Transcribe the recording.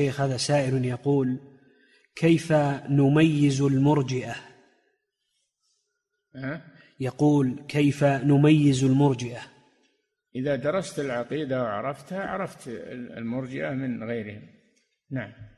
شيخ هذا سائل يقول كيف نميز المرجئة يقول كيف نميز المرجئة إذا درست العقيدة وعرفتها عرفت المرجئة من غيرهم نعم